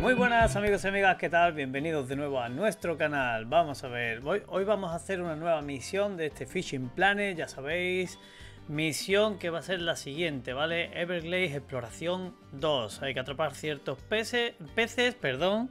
Muy buenas amigos y amigas, ¿qué tal? Bienvenidos de nuevo a nuestro canal. Vamos a ver, hoy, vamos a hacer una nueva misión de este Fishing Planet, ya sabéis, misión que va a ser la siguiente, ¿vale? Everglades Exploración 2. Hay que atrapar ciertos peces, peces, perdón,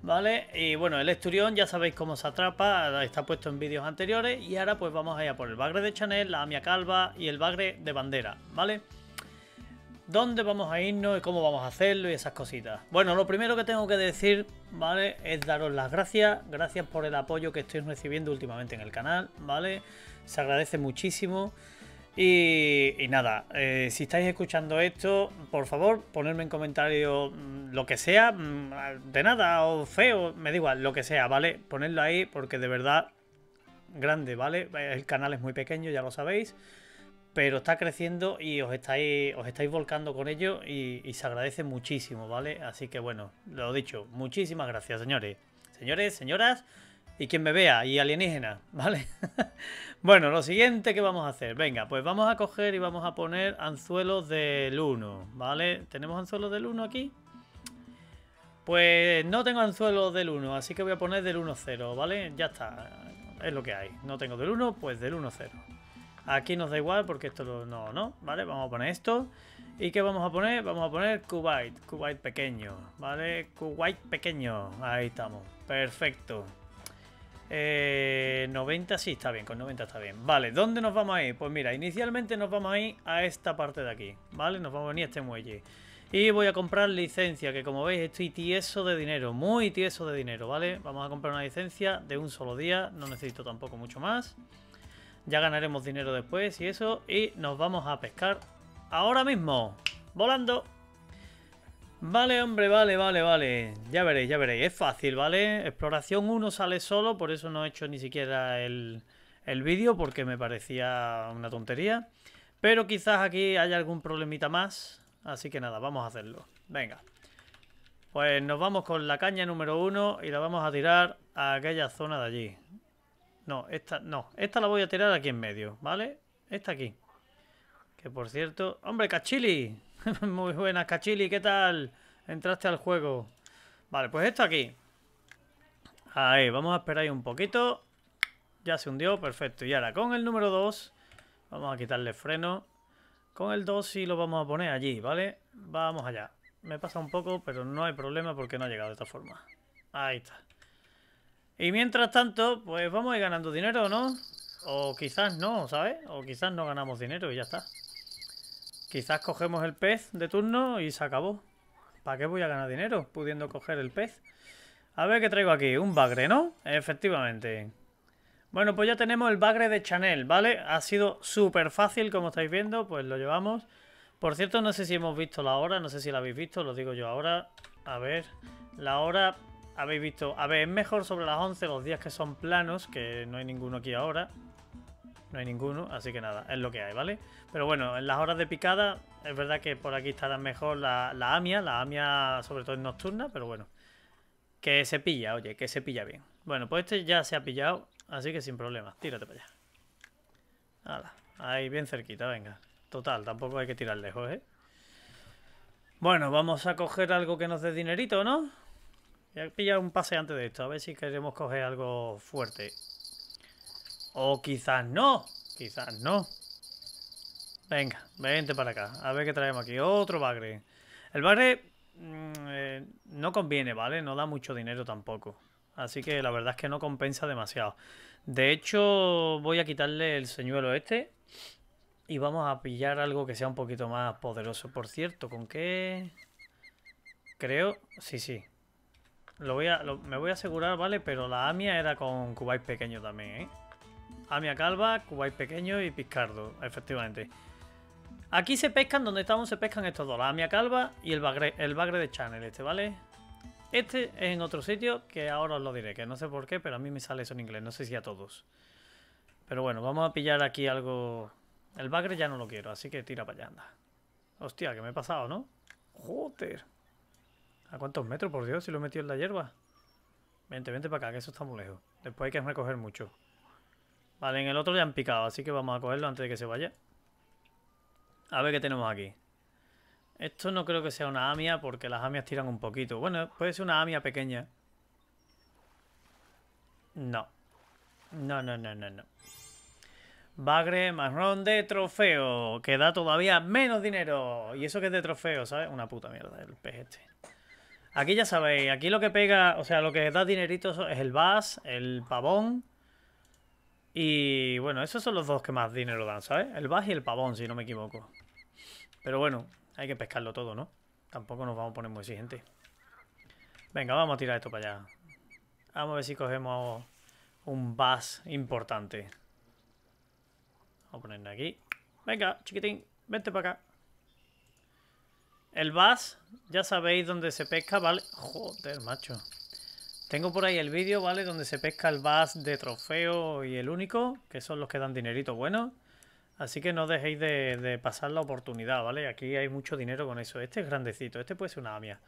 ¿vale? Y bueno, el esturión ya sabéis cómo se atrapa, está puesto en vídeos anteriores y ahora pues vamos allá por el bagre de Chanel, la amia calva y el bagre de bandera, ¿vale? vale dónde vamos a irnos y cómo vamos a hacerlo y esas cositas. Bueno, lo primero que tengo que decir, ¿vale? Es daros las gracias, gracias por el apoyo que estoy recibiendo últimamente en el canal, ¿vale? Se agradece muchísimo. Y, nada, eh, si estáis escuchando esto, por favor, ponedme en comentario mm, lo que sea, mm, de nada o feo, me da lo que sea, ¿vale? Ponedlo ahí porque de verdad, grande, ¿vale? El canal es muy pequeño, ya lo sabéis pero está creciendo y os estáis, volcando con ello y, se agradece muchísimo, ¿vale? Así que bueno, lo dicho, muchísimas gracias, señores. Señores, señoras, y quien me vea, y alienígena, ¿vale? bueno, lo siguiente que vamos a hacer, venga, pues vamos a coger y vamos a poner anzuelos del 1, ¿vale? ¿Tenemos anzuelos del 1 aquí? Pues no tengo anzuelos del 1, así que voy a poner del 1-0, ¿vale? Ya está, es lo que hay. No tengo del 1, pues del 1-0. Aquí nos da igual porque esto no, no, ¿vale? Vamos a poner esto. ¿Y qué vamos a poner? Vamos a poner Kuwait, Kuwait pequeño, ¿vale? Kuwait pequeño, ahí estamos, perfecto. 90 eh, sí está bien, con 90 está bien. Vale, ¿dónde nos vamos a ir? Pues mira, inicialmente nos vamos a ir a esta parte de aquí, ¿vale? Nos vamos a venir a este muelle. Y voy a comprar licencia, que como veis estoy tieso de dinero, muy tieso de dinero, ¿vale? Vamos a comprar una licencia de un solo día, no necesito tampoco mucho más. Ya ganaremos dinero después y eso. Y nos vamos a pescar ahora mismo. Volando. Vale, hombre, vale, vale, vale. Ya veréis, ya veréis. Es fácil, ¿vale? Exploración 1 sale solo, por eso no he hecho ni siquiera el, vídeo, porque me parecía una tontería. Pero quizás aquí haya algún problemita más. Así que nada, vamos a hacerlo. Venga. Pues nos vamos con la caña número 1 y la vamos a tirar a aquella zona de allí. No, esta no. Esta la voy a tirar aquí en medio, ¿vale? Esta aquí. Que por cierto... ¡Hombre, Cachili! Muy buena, Cachili, ¿qué tal? Entraste al juego. Vale, pues esto aquí. Ahí, vamos a esperar ahí un poquito. Ya se hundió, perfecto. Y ahora con el número 2, vamos a quitarle freno. Con el 2 sí lo vamos a poner allí, ¿vale? Vamos allá. Me pasa un poco, pero no hay problema porque no ha llegado de esta forma. Ahí está. Y mientras tanto, pues vamos a ir ganando dinero, ¿no? O quizás no, ¿sabes? O quizás no ganamos dinero y ya está. Quizás cogemos el pez de turno y se acabó. ¿Para qué voy a ganar dinero pudiendo coger el pez? A ver qué traigo aquí. Un bagre, ¿no? Efectivamente. Bueno, pues ya tenemos el bagre de Chanel, ¿vale? Ha sido súper fácil, como estáis viendo, pues lo llevamos. Por cierto, no sé si hemos visto la hora, no sé si la habéis visto, lo digo yo ahora. A ver, la hora habéis visto. A ver, es mejor sobre las 11 los días que son planos, que no hay ninguno aquí ahora. No hay ninguno, así que nada, es lo que hay, ¿vale? Pero bueno, en las horas de picada, es verdad que por aquí estará mejor la, la AMIA, la AMIA sobre todo en nocturna, pero bueno. Que se pilla, oye, que se pilla bien. Bueno, pues este ya se ha pillado, así que sin problema, tírate para allá. ahí bien cerquita, venga. Total, tampoco hay que tirar lejos, ¿eh? Bueno, vamos a coger algo que nos dé dinerito, ¿no? Voy a pillar un pase antes de esto, a ver si queremos coger algo fuerte. O quizás no, quizás no. Venga, vente para acá, a ver qué traemos aquí. Otro bagre. El bagre mm, eh, no conviene, ¿vale? No da mucho dinero tampoco. Así que la verdad es que no compensa demasiado. De hecho, voy a quitarle el señuelo este. Y vamos a pillar algo que sea un poquito más poderoso. Por cierto, ¿con qué? Creo... Sí, sí, lo voy a, me voy a asegurar, ¿vale? Pero la Amia era con Cubais pequeño también, ¿eh? Amia calva, Kuwait pequeño y Piscardo, efectivamente. Aquí se pescan, donde estamos se pescan estos dos, la Amia calva y el bagre, el bagre de Channel este, ¿vale? Este es en otro sitio que ahora os lo diré, que no sé por qué, pero a mí me sale eso en inglés, no sé si a todos. Pero bueno, vamos a pillar aquí algo... El bagre ya no lo quiero, así que tira para allá, anda. Hostia, que me he pasado, ¿no? Joder. ¿A cuántos metros, por Dios, si lo he metido en la hierba? Vente, vente para acá, que eso está muy lejos. Después hay que recoger mucho. Vale, en el otro ya han picado, así que vamos a cogerlo antes de que se vaya. A ver qué tenemos aquí. Esto no creo que sea una amia, porque las amias tiran un poquito. Bueno, puede ser una amia pequeña. No. No, no, no, no, no. Bagre marrón de trofeo, que da todavía menos dinero. Y eso que es de trofeo, ¿sabes? Una puta mierda, el pez este. Aquí ya sabéis, aquí lo que pega, o sea, lo que da dinerito es el bus, el pavón. Y bueno, esos son los dos que más dinero dan, ¿sabes? El bus y el pavón, si no me equivoco. Pero bueno, hay que pescarlo todo, ¿no? Tampoco nos vamos a poner muy exigentes. Venga, vamos a tirar esto para allá. Vamos a ver si cogemos un bus importante. Vamos a ponerle aquí. Venga, chiquitín, vente para acá. El bass, ya sabéis dónde se pesca, ¿vale? Joder, macho. Tengo por ahí el vídeo, ¿vale? Donde se pesca el bass de trofeo y el único, que son los que dan dinerito bueno. Así que no dejéis de, pasar la oportunidad, ¿vale? Aquí hay mucho dinero con eso. Este es grandecito, este puede ser una amia.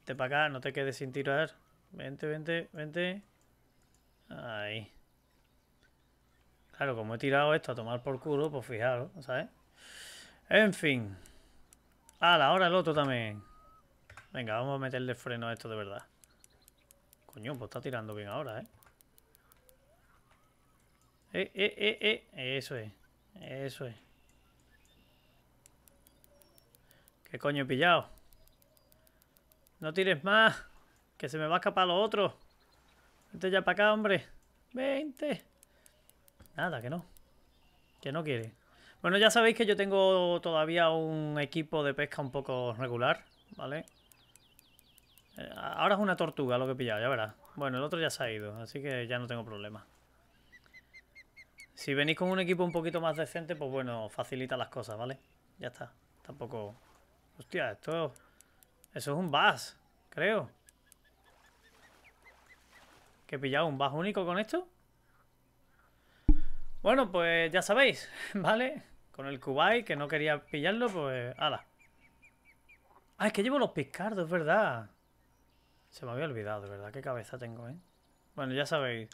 Este para acá, no te quedes sin tirar. Vente, vente, vente. Ahí. Claro, como he tirado esto a tomar por culo, pues fijaros, ¿sabes? En fin la Ahora el otro también. Venga, vamos a meterle freno a esto de verdad. Coño, pues está tirando bien ahora, ¿eh? Eh, eh, eh, eh. Eso es. Eso es. ¿Qué coño he pillado? No tires más. Que se me va a escapar lo otro. Vente ya para acá, hombre. Vente. Nada, que no. Que no quiere. Bueno, ya sabéis que yo tengo todavía un equipo de pesca un poco regular, ¿vale? Eh, ahora es una tortuga lo que he pillado, ya verás. Bueno, el otro ya se ha ido, así que ya no tengo problema. Si venís con un equipo un poquito más decente, pues bueno, facilita las cosas, ¿vale? Ya está. Tampoco... Hostia, esto... Eso es un bus, creo. ¿Que he pillado un bus único con esto? Bueno, pues ya sabéis, ¿vale? Con el Cubay, que no quería pillarlo, pues... ¡Hala! Ah, es que llevo los piscardos, es verdad. Se me había olvidado, ¿verdad? Qué cabeza tengo, ¿eh? Bueno, ya sabéis.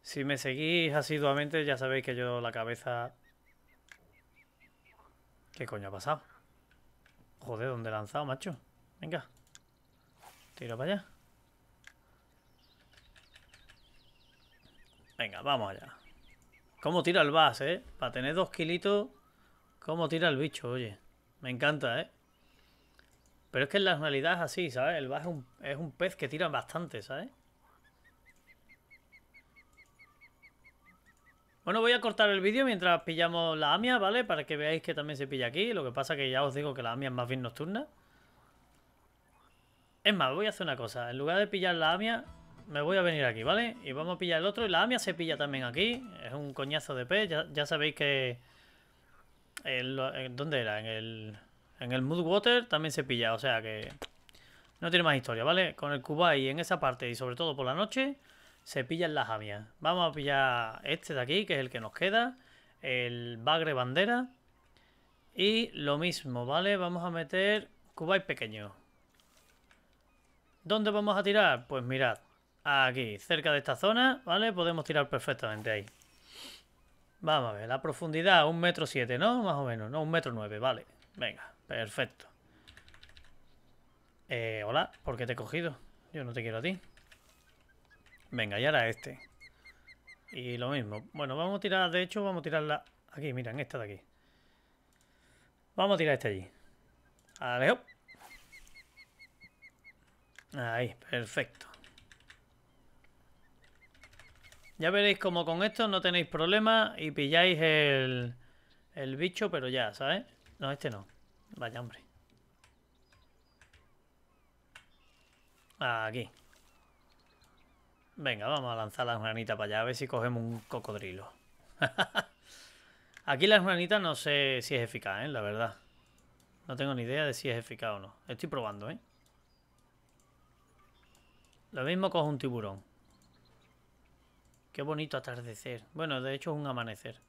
Si me seguís asiduamente, ya sabéis que yo la cabeza... ¿Qué coño ha pasado? Joder, ¿dónde he lanzado, macho? Venga. Tiro para allá. Venga, vamos allá. ¿Cómo tira el bus, eh? Para tener dos kilitos... ¿Cómo tira el bicho, oye? Me encanta, ¿eh? Pero es que en la realidad es así, ¿sabes? El bass es un, es un pez que tira bastante, ¿sabes? Bueno, voy a cortar el vídeo mientras pillamos la amia, ¿vale? Para que veáis que también se pilla aquí. Lo que pasa que ya os digo que la amia es más bien nocturna. Es más, voy a hacer una cosa. En lugar de pillar la amia, me voy a venir aquí, ¿vale? Y vamos a pillar el otro. Y la amia se pilla también aquí. Es un coñazo de pez. ya sabéis que ¿Dónde era? En el, en el Mood Water también se pilla, o sea que no tiene más historia, ¿vale? Con el Kubai en esa parte y sobre todo por la noche se pillan las avias Vamos a pillar este de aquí, que es el que nos queda, el Bagre Bandera y lo mismo, ¿vale? Vamos a meter Kubai pequeño. ¿Dónde vamos a tirar? Pues mirad, aquí, cerca de esta zona, ¿vale? Podemos tirar perfectamente ahí. Vamos a ver, la profundidad, un metro siete, ¿no? Más o menos, no, un metro nueve, vale. Venga, perfecto. Eh, hola, ¿por qué te he cogido? Yo no te quiero a ti. Venga, y ahora este. Y lo mismo. Bueno, vamos a tirar, de hecho, vamos a tirarla aquí, miren, esta de aquí. Vamos a tirar este allí. Alejo. Ahí, perfecto. Ya veréis como con esto no tenéis problema y pilláis el, bicho, pero ya, ¿sabes? No, este no. Vaya, hombre. Aquí. Venga, vamos a lanzar las granitas para allá, a ver si cogemos un cocodrilo. Aquí las granitas no sé si es eficaz, ¿eh? la verdad. No tengo ni idea de si es eficaz o no. Estoy probando, ¿eh? Lo mismo con un tiburón. Qué bonito atardecer. Bueno, de hecho es un amanecer.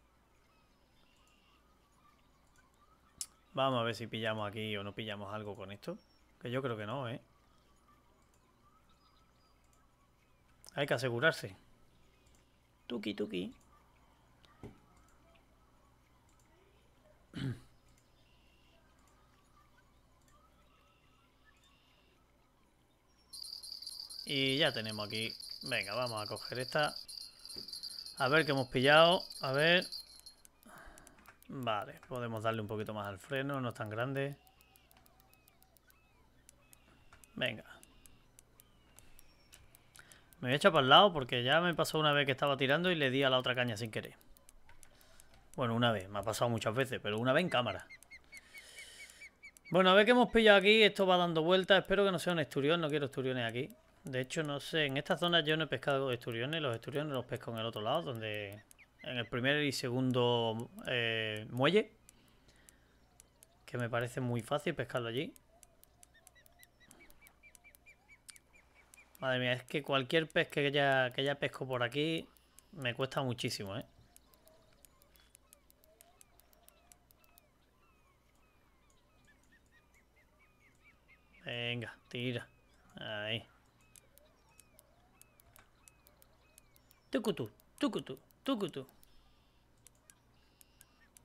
Vamos a ver si pillamos aquí o no pillamos algo con esto. Que yo creo que no, ¿eh? Hay que asegurarse. Tuki, tuki. Y ya tenemos aquí. Venga, vamos a coger esta. A ver qué hemos pillado. A ver. Vale, podemos darle un poquito más al freno, no es tan grande. Venga. Me he a echar para el lado porque ya me pasó una vez que estaba tirando y le di a la otra caña sin querer. Bueno, una vez, me ha pasado muchas veces, pero una vez en cámara. Bueno, a ver qué hemos pillado aquí, esto va dando vueltas, espero que no sea un esturión, no quiero esturiones aquí. De hecho, no sé, en esta zona yo no he pescado esturiones, los esturiones los pesco en el otro lado, donde en el primer y segundo eh, muelle, que me parece muy fácil pescarlo allí. Madre mía, es que cualquier pez que ya, que pesco por aquí me cuesta muchísimo, ¿eh? Venga, tira. Ahí. Tucutú, tucutú, tucutú.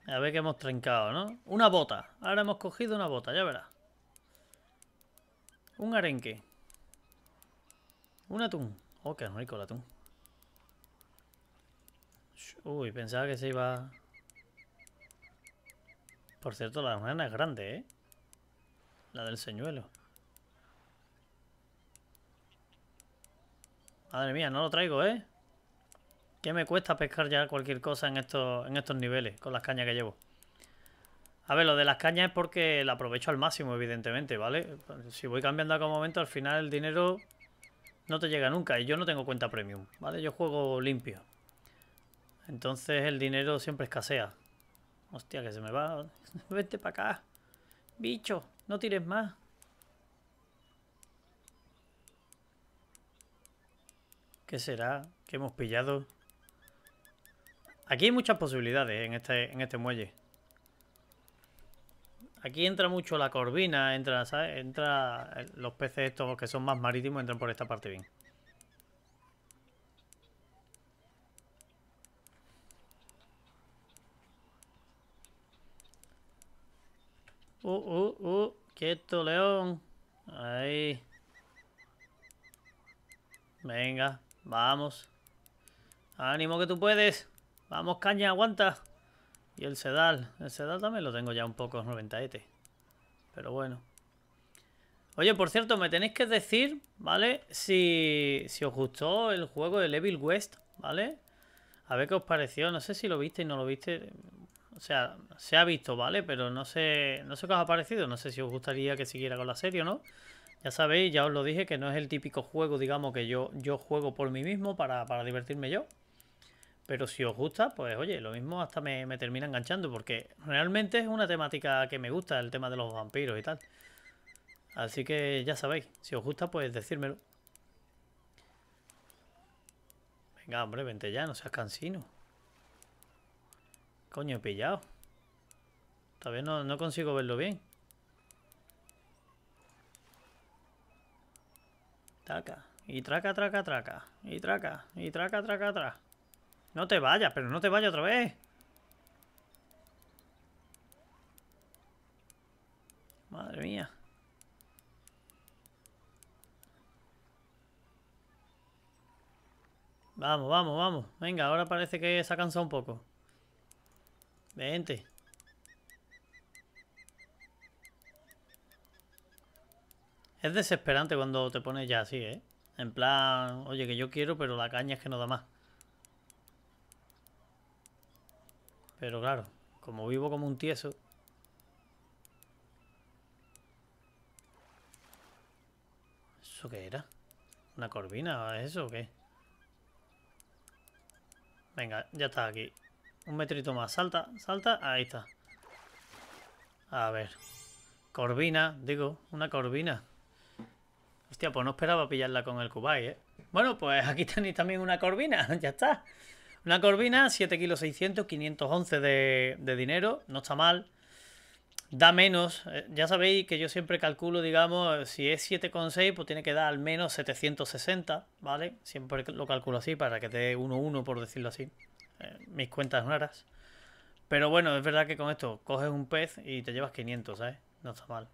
A ver que hemos trencado, ¿no? Una bota. Ahora hemos cogido una bota, ya verás. Un arenque. Un atún. Oh, qué rico el atún. Uy, pensaba que se iba... Por cierto, la mañana es grande, ¿eh? La del señuelo. Madre mía, no lo traigo, ¿eh? Qué me cuesta pescar ya cualquier cosa en estos, en estos niveles con las cañas que llevo. A ver, lo de las cañas es porque la aprovecho al máximo, evidentemente, ¿vale? Si voy cambiando a cada momento, al final el dinero no te llega nunca. Y yo no tengo cuenta premium, ¿vale? Yo juego limpio. Entonces el dinero siempre escasea. Hostia, que se me va. Vete para acá. Bicho, no tires más. ¿Qué será? ¿Qué hemos pillado? Aquí hay muchas posibilidades ¿eh? en este, en este muelle. Aquí entra mucho la corvina, entra, ¿sabes? entra eh, los peces estos que son más marítimos, entran por esta parte bien. Uh, uh, uh, quieto, león. Ahí. Venga, vamos. Ánimo que tú puedes. Vamos, caña, aguanta. Y el sedal. El sedal también lo tengo ya un poco 90ET. Pero bueno. Oye, por cierto, me tenéis que decir, ¿vale? Si, si os gustó el juego de Evil West, ¿vale? A ver qué os pareció. No sé si lo viste y no lo viste. O sea, se ha visto, ¿vale? Pero no sé, no sé qué os ha parecido. No sé si os gustaría que siguiera con la serie o no. Ya sabéis, ya os lo dije, que no es el típico juego, digamos, que yo, yo juego por mí mismo para divertirme yo. Pero si os gusta, pues oye, lo mismo hasta me, me termina enganchando, porque realmente es una temática que me gusta, el tema de los vampiros y tal. Así que ya sabéis, si os gusta, pues decírmelo. Venga, hombre, vente ya, no seas cansino. Coño, he pillado. Todavía no, no consigo verlo bien. Traca, y traca, traca, traca, y traca, y traca, traca, traca. No te vayas, pero no te vayas otra vez. Madre mía. Vamos, vamos, vamos. Venga, ahora parece que se ha cansado un poco. Vente. Es desesperante cuando te pones ya así, ¿eh? En plan, oye, que yo quiero, pero la caña es que no da más. Pero claro, como vivo como un tieso... ¿Eso qué era? ¿Una corvina? ¿Eso o qué? Venga, ya está aquí. Un metrito más. Salta, salta. Ahí está. A ver. Corvina, digo. Una corvina. Hostia, pues no esperaba pillarla con el Kubai, ¿eh? Bueno, pues aquí tenéis también una corvina. ya está. Una corvina, 7 kilos 511 de, dinero, no está mal. Da menos, eh, ya sabéis que yo siempre calculo, digamos, si es 7,6, pues tiene que dar al menos 760, ¿vale? Siempre lo calculo así para que te dé 1,1, por decirlo así. Eh, mis cuentas raras. Pero bueno, es verdad que con esto coges un pez y te llevas 500, ¿eh? No está mal.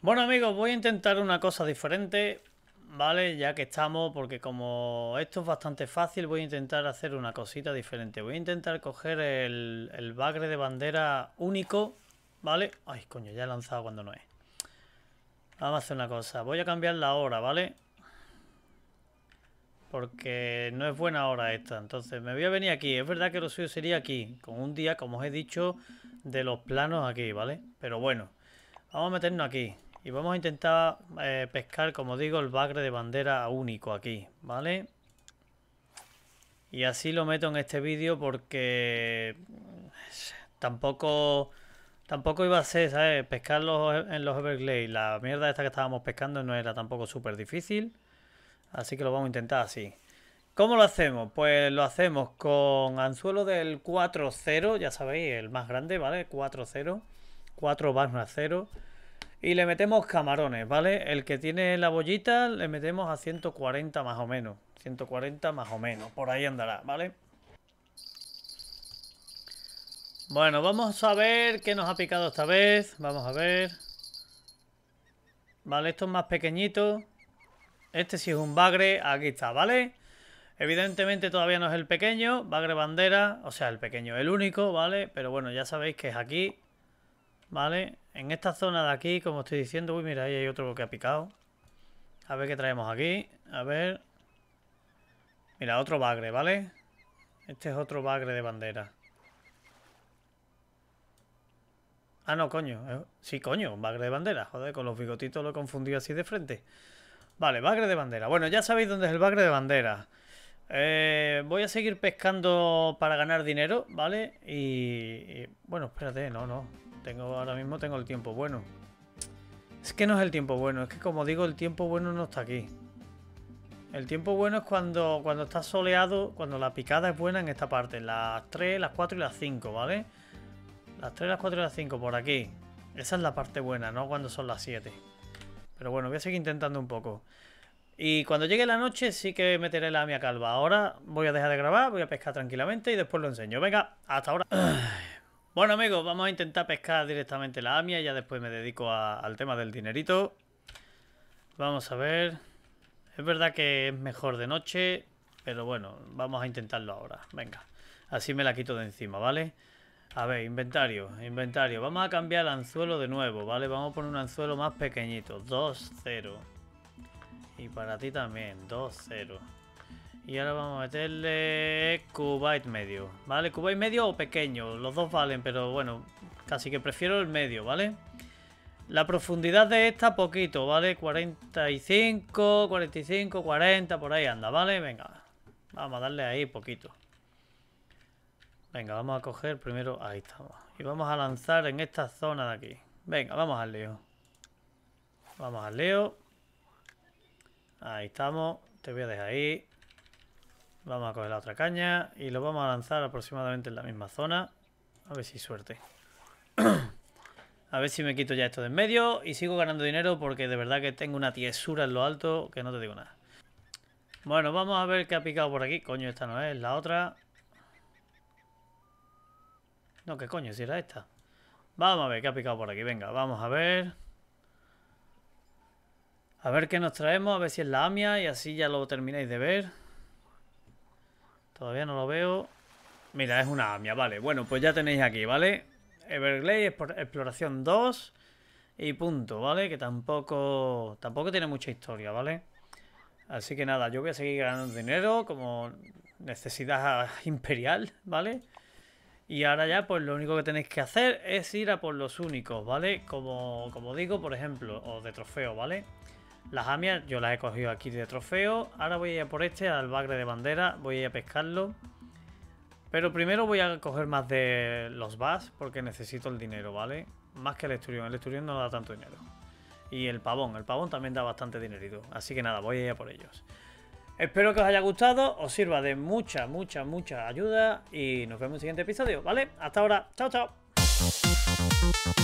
Bueno amigos, voy a intentar una cosa diferente. ¿vale? Ya que estamos, porque como esto es bastante fácil, voy a intentar hacer una cosita diferente. Voy a intentar coger el, bagre de bandera único, ¿vale? Ay, coño, ya he lanzado cuando no es. Vamos a hacer una cosa. Voy a cambiar la hora, ¿vale? Porque no es buena hora esta. Entonces me voy a venir aquí. Es verdad que lo suyo sería aquí. Con un día, como os he dicho, de los planos aquí, ¿vale? Pero bueno. Vamos a meternos aquí. Y vamos a intentar eh, pescar, como digo, el bagre de bandera único aquí, ¿vale? Y así lo meto en este vídeo porque tampoco tampoco iba a ser, ¿sabes? Pescar en los Everglades. La mierda esta que estábamos pescando no era tampoco súper difícil. Así que lo vamos a intentar así. ¿Cómo lo hacemos? Pues lo hacemos con anzuelo del 4-0, ya sabéis, el más grande, ¿vale? 4-0, 4 barra 0 y le metemos camarones, ¿vale? El que tiene la bollita le metemos a 140 más o menos. 140 más o menos, por ahí andará, ¿vale? Bueno, vamos a ver qué nos ha picado esta vez. Vamos a ver. Vale, esto es más pequeñito. Este sí es un bagre. Aquí está, ¿vale? Evidentemente todavía no es el pequeño. Bagre bandera. O sea, el pequeño, el único, ¿vale? Pero bueno, ya sabéis que es aquí. ¿Vale? En esta zona de aquí, como estoy diciendo... Uy, mira, ahí hay otro que ha picado. A ver qué traemos aquí. A ver... Mira, otro bagre, ¿vale? Este es otro bagre de bandera. Ah, no, coño. Eh, sí, coño, un bagre de bandera. Joder, con los bigotitos lo he confundido así de frente. Vale, bagre de bandera. Bueno, ya sabéis dónde es el bagre de bandera. Eh, voy a seguir pescando para ganar dinero, ¿vale? Y, bueno, espérate, no, no. Tengo ahora mismo tengo el tiempo bueno. Es que no es el tiempo bueno, es que como digo, el tiempo bueno no está aquí. El tiempo bueno es cuando, cuando está soleado, cuando la picada es buena en esta parte, las 3, las 4 y las 5, ¿vale? Las 3, las 4 y las 5 por aquí. Esa es la parte buena, no cuando son las 7. Pero bueno, voy a seguir intentando un poco. Y cuando llegue la noche sí que meteré la amia calva. Ahora voy a dejar de grabar, voy a pescar tranquilamente y después lo enseño. Venga, hasta ahora. Bueno amigos, vamos a intentar pescar directamente la amia, ya después me dedico al tema del dinerito. Vamos a ver. Es verdad que es mejor de noche, pero bueno, vamos a intentarlo ahora. Venga, así me la quito de encima, ¿vale? A ver, inventario, inventario. Vamos a cambiar el anzuelo de nuevo, ¿vale? Vamos a poner un anzuelo más pequeñito, 2-0. Y para ti también, 2-0. Y ahora vamos a meterle cubite medio, ¿vale? y medio o pequeño, los dos valen, pero bueno, casi que prefiero el medio, ¿vale? La profundidad de esta poquito, ¿vale? 45, 45, 40, por ahí anda, ¿vale? Venga, vamos a darle ahí poquito. Venga, vamos a coger primero, ahí estamos. Y vamos a lanzar en esta zona de aquí. Venga, vamos al leo Vamos al leo Ahí estamos. Te voy a dejar ahí. Vamos a coger la otra caña y lo vamos a lanzar aproximadamente en la misma zona. A ver si suerte. a ver si me quito ya esto de en medio y sigo ganando dinero porque de verdad que tengo una tiesura en lo alto que no te digo nada. Bueno, vamos a ver qué ha picado por aquí. Coño, esta no es, la otra. No, qué coño, si era esta. Vamos a ver qué ha picado por aquí. Venga, vamos a ver. A ver qué nos traemos, a ver si es la AMIA y así ya lo termináis de ver. Todavía no lo veo. Mira, es una AMIA, vale. Bueno, pues ya tenéis aquí, ¿vale? por exploración 2 y punto, ¿vale? Que tampoco, tampoco tiene mucha historia, ¿vale? Así que nada, yo voy a seguir ganando dinero como necesidad imperial, ¿vale? Y ahora ya, pues lo único que tenéis que hacer es ir a por los únicos, ¿vale? Como, digo, por ejemplo, o de trofeo, ¿vale? vale las amias yo las he cogido aquí de trofeo. Ahora voy a ir a por este, al bagre de bandera. Voy a ir a pescarlo. Pero primero voy a coger más de los bass porque necesito el dinero, ¿vale? Más que el esturión. El esturión no da tanto dinero. Y el pavón. El pavón también da bastante dinerito. Así que nada, voy a ir a por ellos. Espero que os haya gustado, os sirva de mucha, mucha, mucha ayuda y nos vemos en el siguiente episodio, ¿vale? Hasta ahora, chao, chao.